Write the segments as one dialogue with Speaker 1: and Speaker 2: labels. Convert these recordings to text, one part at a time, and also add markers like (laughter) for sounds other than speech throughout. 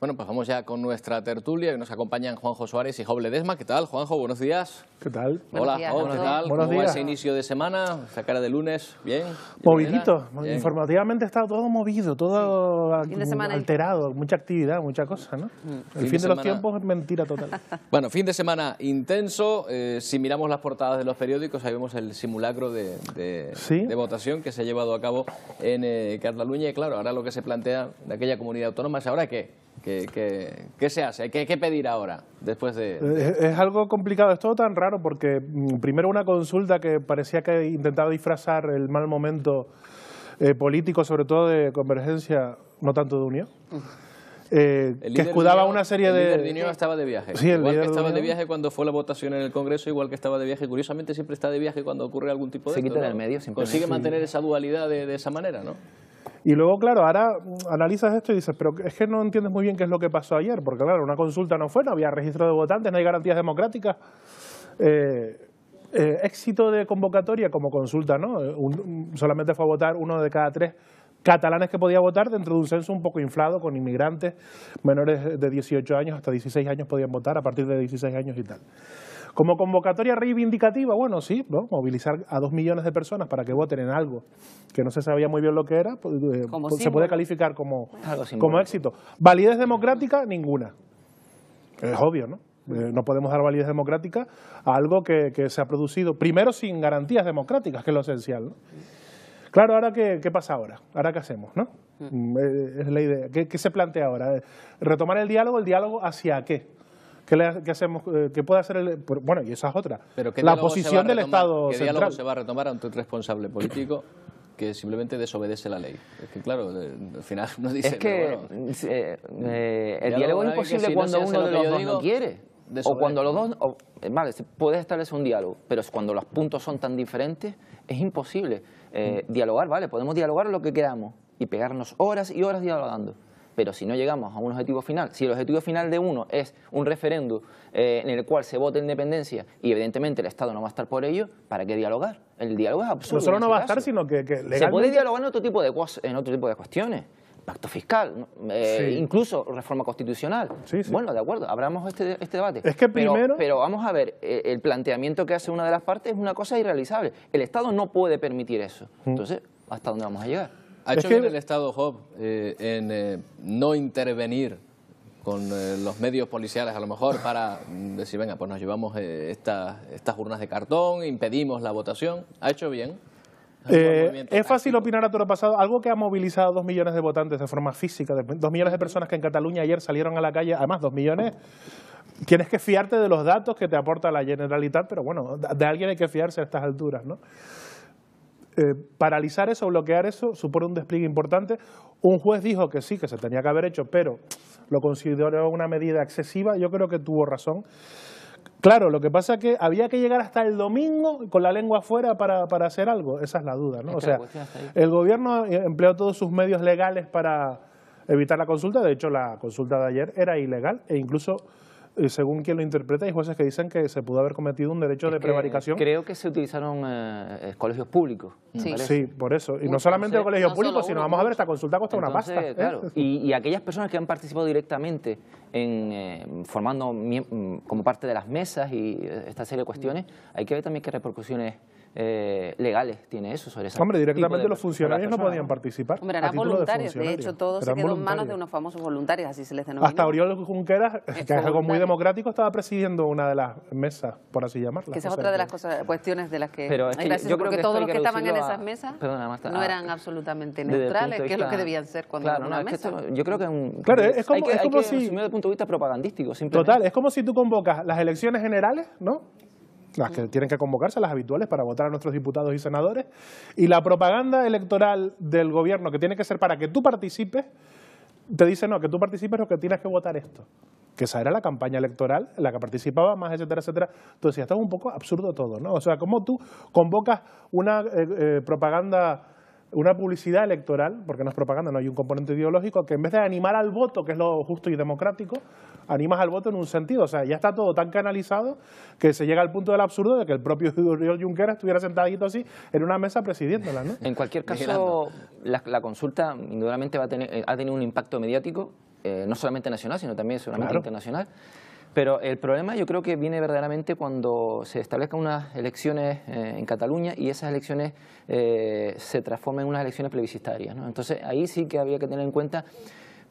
Speaker 1: Bueno, pues vamos ya con nuestra tertulia que nos acompañan Juanjo Suárez y Joble Desma. ¿Qué tal, Juanjo? Buenos días.
Speaker 2: ¿Qué tal? Hola, Juanjo. ¿qué tal? Buenos ¿Cómo días. ese
Speaker 1: inicio de semana? ¿Esa cara de lunes? ¿Bien?
Speaker 2: Movidito. Bien. Informativamente está todo movido, todo alterado, mucha actividad, mucha cosa, ¿no? Mm. El fin de, los tiempos es mentira total. (laughs)
Speaker 1: bueno, fin de semana intenso. Eh, si miramos las portadas de los periódicos, ahí vemos el simulacro de, votación que se ha llevado a cabo en eh, Cataluña. Y claro, ahora lo que se plantea de aquella comunidad autónoma es ahora qué. ¿Qué, se hace? ¿Qué, ¿Qué, pedir ahora después de...? Es,
Speaker 2: algo complicado, es todo tan raro porque mm, primero una consulta que parecía que intentaba disfrazar el mal momento eh, político, sobre todo de Convergencia, no tanto de Unión. Eh, que escudaba una serie de... El estaba de viaje. igual que estaba de viaje
Speaker 1: cuando fue la votación en el Congreso, igual que estaba de viaje. Curiosamente siempre está de viaje cuando ocurre algún tipo de... Se quita del medio. Consigue mantener esa dualidad de, esa manera, ¿no?
Speaker 2: Y luego, claro, ahora analizas esto y dices, pero es que no entiendes muy bien qué es lo que pasó ayer, porque claro, una consulta no fue, no había registro de votantes, no hay garantías democráticas. Eh, eh, éxito de convocatoria como consulta, ¿no? solamente fue a votar uno de cada tres catalanes que podía votar dentro de un censo un poco inflado con inmigrantes menores de 18 años, hasta 16 años podían votar, a partir de 16 años y tal. Como convocatoria reivindicativa, bueno, sí, ¿no? movilizar a dos millones de personas para que voten en algo que no se sabía muy bien lo que era, pues, eh, pues, se puede calificar como, como éxito. Validez democrática, ninguna. Es obvio, ¿no? Mm. Eh, no podemos dar validez democrática a algo que, se ha producido, primero sin garantías democráticas, que es lo esencial. Claro, ahora qué, qué, pasa ahora, ahora qué hacemos, ¿no? Mm. Mm, eh, es la idea. ¿Qué, se plantea ahora? Retomar el diálogo, el diálogo hacia qué? ¿Qué hacemos, eh, que hacer el, bueno, y esa es otra, la posición del Estado ¿qué central. se
Speaker 1: va a retomar ante un responsable político que simplemente desobedece la ley. Es que claro, al final no dice... Es que eh,
Speaker 3: eh, el diálogo es imposible cuando uno de los dos no quiere. O cuando los dos... vale, se puede establecer un diálogo, pero es cuando los puntos son tan diferentes, es imposible. Dialogar, vale, podemos dialogar lo que queramos y pegarnos horas y horas dialogando pero si no llegamos a un objetivo final, si el objetivo final de uno es un referéndum eh, en el cual se vote independencia y evidentemente el Estado no va a estar por ello, ¿para qué dialogar? El diálogo es absurdo. No solo no va a estar,
Speaker 2: sino que, Se puede
Speaker 3: dialogar en otro tipo de, en otro tipo de cuestiones pacto fiscal, eh, incluso reforma constitucional. Bueno, de acuerdo, abramos este, este debate. que primero... pero, vamos a ver, eh, el planteamiento que hace una de las partes es una cosa irrealizable. El Estado no puede permitir eso. Mm. Entonces, ¿hasta dónde vamos a llegar? Ha hecho bien el
Speaker 1: Estado, Job, eh, en eh, no intervenir con eh, los medios policiales, a lo mejor, para decir, venga, pues nos llevamos estas urnas de cartón, impedimos la votación. ¿Ha hecho bien? es
Speaker 2: fácil opinar a todo lo pasado. Algo que ha movilizado a dos millones de votantes de forma física, dos millones de personas que en Cataluña ayer salieron a la calle, además dos millones. Tienes que fiarte de los datos que te aporta la Generalitat, pero bueno, de alguien hay que fiarse a estas alturas, ¿no? Eh, paralizar eso, bloquear eso, supone un despliegue importante. Un juez dijo que sí, que se tenía que haber hecho, pero lo consideró una medida excesiva. Yo creo que tuvo razón. Claro, lo que pasa es que había que llegar hasta el domingo con la lengua afuera para, hacer algo. Esa es la duda, ¿no? o sea, el gobierno eh, empleó todos sus medios legales para evitar la consulta. De hecho, la consulta de ayer era ilegal e incluso eh, según quien lo interpreta, hay jueces que dicen que se pudo haber cometido un derecho de prevaricación.
Speaker 3: Creo que se utilizaron eh, colegios públicos. Sí.
Speaker 2: por eso. Y pues no solamente el colegios públicos, sino vamos a ver, esta consulta cuesta una pasta. ¿eh?
Speaker 3: y, aquellas personas que han participado directamente en formando mm, como parte de las mesas y esta serie de cuestiones, mm. hay que ver también qué repercusiones eh, legales tiene eso sobre esa Hombre, directamente
Speaker 2: los funcionarios no podían participar. Hombre, eran voluntarios. De, de, hecho, todo se quedó en manos de
Speaker 3: unos famosos voluntarios, así se les denomina... Hasta Oriol
Speaker 2: Junqueras, (laughs) que es algo muy democrático, estaba presidiendo una de las mesas, por así llamarla. Que esa es otra de las
Speaker 3: eh, cuestiones de las que... Pero que yo creo que todos los que estaban en esas mesas
Speaker 2: no eran
Speaker 3: absolutamente neutrales, que es lo que debían ser cuando eran una no, mesa.
Speaker 2: yo creo que es un... Claro, es como, si... punto de vista propagandístico, Total, es como si tú convocas las elecciones generales, ¿no? las que tienen que convocarse, las habituales, para votar a nuestros diputados y senadores, y la propaganda electoral del gobierno, que tiene que ser para que tú participes, te dice, no, que tú participes o que tienes que votar esto. Que esa era la campaña electoral en la que participaba más, etcétera, etcétera. Entonces, esto es un poco absurdo todo, ¿no? O sea, como tú convocas una eh, eh, propaganda una publicidad electoral, porque no es propaganda, no hay un componente ideológico, que en vez de animar al voto, que es lo justo y democrático, animas al voto en un sentido. O sea, ya está todo tan canalizado que se llega al punto del absurdo de que el propio Oriol Junqueras estuviera sentadito así en una mesa presidiéndola. ¿no?
Speaker 3: En cualquier caso, la, consulta indudablemente va a tener, eh, ha tenido un impacto mediático, eh, no solamente nacional, sino también seguramente internacional. Pero el problema yo creo que viene verdaderamente cuando se establezcan unas elecciones eh, en Cataluña y esas elecciones se transformen en unas elecciones plebiscitarias. ¿no? Entonces ahí sí que había que tener en cuenta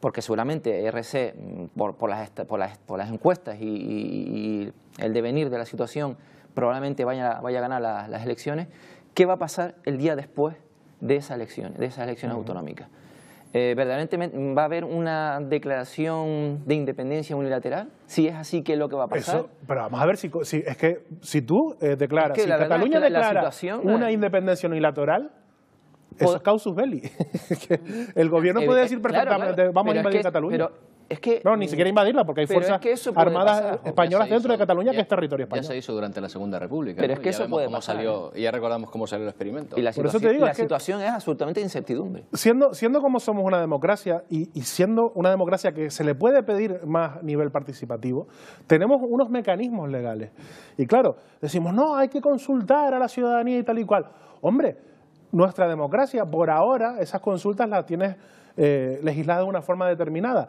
Speaker 3: porque seguramente RC, mm, por, las, por, las, por las, encuestas y, el devenir de la situación, probablemente vaya, vaya a ganar las elecciones, ¿qué va a pasar el día después de esas elecciones, de esas elecciones autonómicas? Eh, verdaderamente mm, va a haber una declaración de independencia unilateral? Si es así, ¿qué es lo que va a pasar?
Speaker 2: pero vamos a ver, si, es que si tú eh, declaras, Cataluña declara una eh, independencia unilateral, eso (laughs) es causus belli. el gobierno puede eh, decir perfectamente, vamos a invadir Cataluña. Pero
Speaker 3: no, ni mm, siquiera invadirla, porque hay fuerzas armadas españolas dentro
Speaker 2: de Cataluña, que es territorio
Speaker 1: español. Ya se hizo durante la Segunda República. Pero es que eso puede Salió, ya recordamos cómo salió el experimento. Y la, situación,
Speaker 2: es
Speaker 3: situación es absolutamente incertidumbre.
Speaker 2: Siendo, siendo como somos una democracia y, y siendo una democracia que se le puede pedir más nivel participativo, tenemos unos mecanismos legales. Y claro, decimos, no, hay que consultar a la ciudadanía y tal y cual. Hombre, nuestra democracia. Por ahora, esas consultas las tienes eh, legisladas de una forma determinada.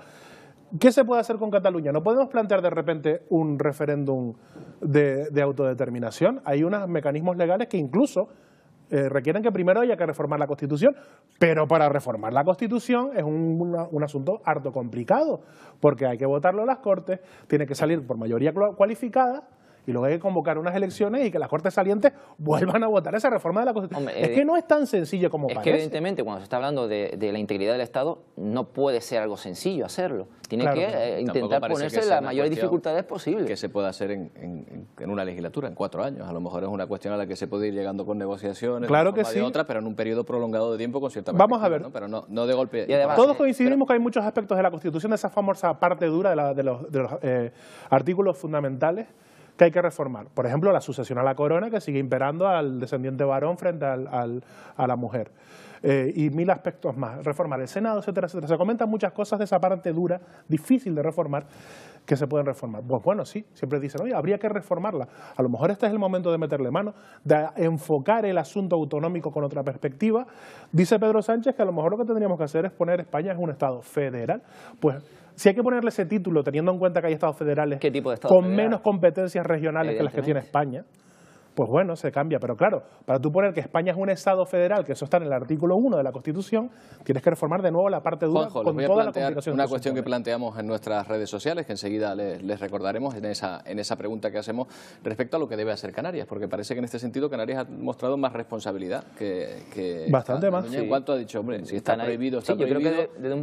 Speaker 2: ¿Qué se puede hacer con Cataluña? No podemos plantear de repente un referéndum de, autodeterminación. Hay unos mecanismos legales que incluso eh, requieren que primero haya que reformar la Constitución, pero para reformar la Constitución es un, un, asunto harto complicado, porque hay que votarlo en las Cortes, tiene que salir por mayoría cualificada y luego hay que convocar unas elecciones y que las Cortes salientes (laughs) vuelvan a votar esa reforma de la Constitución. es que eh, no es tan sencillo como parece. Es que
Speaker 3: evidentemente cuando se está hablando de, la integridad del Estado no puede ser algo sencillo hacerlo. Tiene que eh, intentar ponerse las mayores dificultades posibles. Que se pueda hacer
Speaker 1: en, una legislatura, en cuatro años. A lo mejor es una cuestión a la que se puede ir llegando con negociaciones, claro que sí. otra, pero en un periodo prolongado de tiempo con cierta Vamos a ver. Pero no, no, de golpe. Todos eh,
Speaker 2: coincidimos que hay muchos aspectos de la Constitución, de esa famosa parte dura de, los, artículos fundamentales que hay que reformar. Por ejemplo, la sucesión a la corona, que sigue imperando al descendiente varón frente al, a la mujer. Eh, y mil aspectos más. Reformar el Senado, etcétera, etcétera. Se comentan muchas cosas de esa parte dura, difícil de reformar, que se pueden reformar. Pues bueno, sí, siempre dicen, oye, habría que reformarla. A lo mejor este es el momento de meterle mano, de enfocar el asunto autonómico con otra perspectiva. Dice Pedro Sánchez que a lo mejor lo que tendríamos que hacer es poner España en un Estado federal. Pues si hay que ponerle ese título, teniendo en cuenta que hay estados federales con menos competencias regionales que las que tiene España, pues bueno, se cambia. Pero claro, para tú poner que España es un Estado federal, que eso está en el artículo 1 de la Constitución, tienes que reformar de nuevo la parte dura con toda la complicación. Una cuestión
Speaker 1: que planteamos en nuestras redes sociales, que enseguida les, recordaremos en esa, en esa pregunta que hacemos respecto a lo que debe hacer Canarias, porque parece que en este sentido Canarias ha mostrado más responsabilidad que... Bastante más. En cuanto ha dicho, hombre, si está, prohibido, está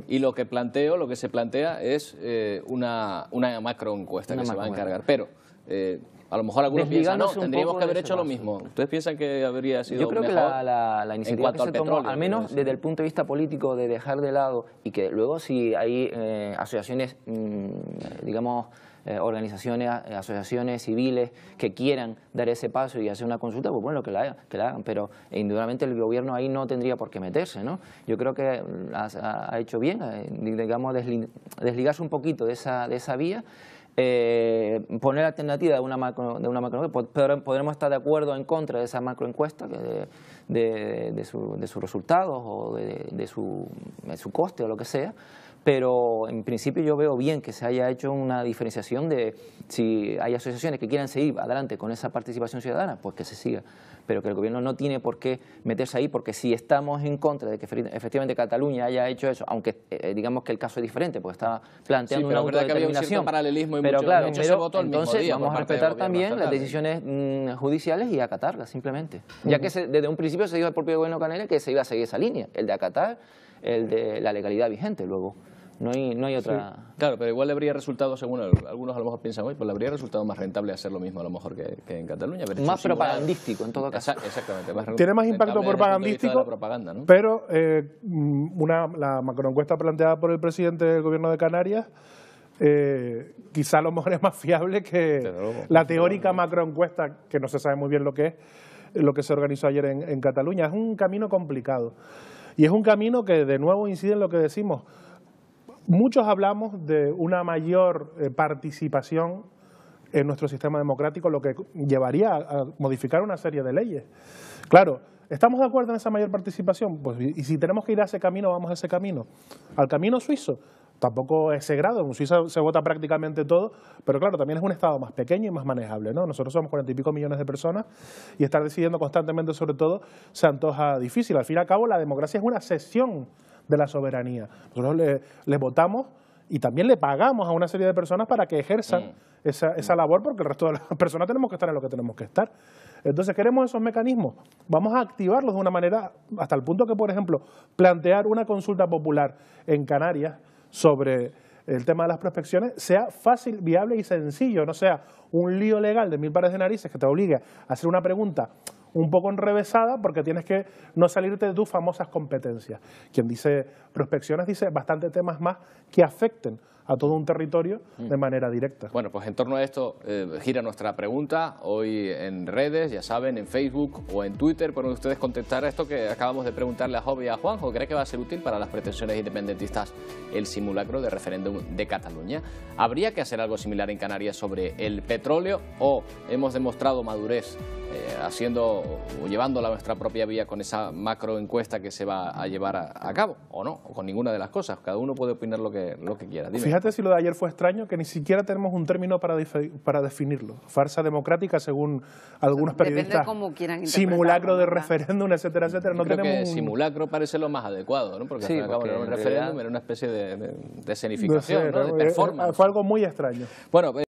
Speaker 1: Y lo que planteo, lo que se plantea es eh, una, una macro encuesta que se va a encargar. Pero... Eh, a lo mejor algunos piensan, no, tendríamos que haber hecho lo mismo. ¿Ustedes piensan que habría sido Yo creo que la, iniciativa se tomó, al menos desde el
Speaker 3: punto de vista político, de dejar de lado y que luego si hay eh, asociaciones, mm, digamos, eh, organizaciones, asociaciones civiles que quieran dar ese paso y hacer una consulta, pues bueno, que la, hagan, que la hagan. Pero eh, indudablemente el gobierno ahí no tendría por qué meterse, ¿no? Yo creo que ha, hecho bien, digamos, desligarse un poquito de esa, de esa vía eh, poner alternativa de una macro de una macro podremos estar de acuerdo en contra de esa macro de, de, de, sus resultados o de, su, de su coste o lo que sea pero en principio yo veo bien que se haya hecho una diferenciación de si hay asociaciones que quieran seguir adelante con esa participación ciudadana, pues que se siga, pero que el gobierno no tiene por qué meterse ahí, porque si estamos en contra de que efectivamente Cataluña haya hecho eso, aunque eh, digamos que el caso es diferente, porque está planteando sí, una un paralelismo y pero claro, entonces vamos a respetar también las decisiones mm, judiciales y acatarlas simplemente, ya que desde un principio se dijo al propio gobierno Canela que se iba a seguir esa línea, el de acatar el de la legalidad vigente luego. No hay, no hay otra.
Speaker 1: Claro, pero igual le habría resultado, según algunos a lo mejor piensan hoy, pues le habría resultado más rentable hacer lo mismo a lo mejor que, en Cataluña. Más propagandístico en todo caso. exactamente. Más Tiene más impacto propagandístico.
Speaker 2: Pero eh, mm, una, la macroencuesta planteada por el presidente del gobierno de Canarias. Eh, quizá a lo mejor es más fiable que la teórica macroencuesta, que no se sabe muy bien lo que es, lo que se organizó ayer en Cataluña. Es un camino complicado. Y es un camino que, de nuevo, incide en lo que decimos Muchos hablamos de una mayor eh, participación en nuestro sistema democrático, lo que llevaría a modificar una serie de leyes. Claro, ¿estamos de acuerdo en esa mayor participación? Pues, y si tenemos que ir a ese camino, vamos a ese camino. Al camino suizo, tampoco ese grado, en Suiza se vota prácticamente todo, pero claro, también es un Estado más pequeño y más manejable, ¿no? Nosotros somos cuarenta y pico millones de personas y estar decidiendo constantemente sobre todo se antoja difícil. Al fin y al cabo, la democracia es una cesión de la soberanía. Nosotros le, votamos y también le pagamos a una serie de personas para que ejerzan mm. esa, esa, mm. labor, porque el resto de las (laughs) personas tenemos que estar en lo que tenemos que estar. Entonces queremos esos mecanismos, vamos a activarlos de una manera, hasta el punto que, por ejemplo, plantear una consulta popular en Canarias sobre el tema de las prospecciones sea fácil, viable y sencillo, no sea un lío legal de mil pares de narices que te obligue a hacer una pregunta un poco enrevesada porque tienes que no salirte de tus famosas competencias. Quien dice prospecciones dice bastantes temas más que afecten a todo un territorio de mm. manera directa.
Speaker 1: Bueno, pues en torno a esto eh, gira nuestra pregunta hoy en redes, ya saben, en Facebook o en Twitter, pueden ustedes contestar esto que acabamos de preguntarle a Job y a Juanjo. ¿Cree que va a ser útil para las pretensiones independentistas el simulacro de referéndum de Cataluña? ¿Habría que hacer algo similar en Canarias sobre el petróleo o hemos demostrado madurez eh, haciendo o llevándola nuestra propia vía con esa macro encuesta que se va a llevar a, cabo o no, o con ninguna de las cosas? Cada uno puede opinar lo que, lo que quiera. Dime. Fíjate
Speaker 2: si lo de ayer fue extraño, que ni siquiera tenemos un término para, para definirlo. Farsa democrática, según algunos periodistas. Cómo quieran simulacro de referéndum, etcétera, etcétera. No simulacro
Speaker 1: parece lo más adecuado, ¿no? Porque, sí, al cabo, era un referéndum, era una especie de, de escenificación, de eh, eh, performance.
Speaker 2: Fue algo muy extraño.
Speaker 1: Bueno.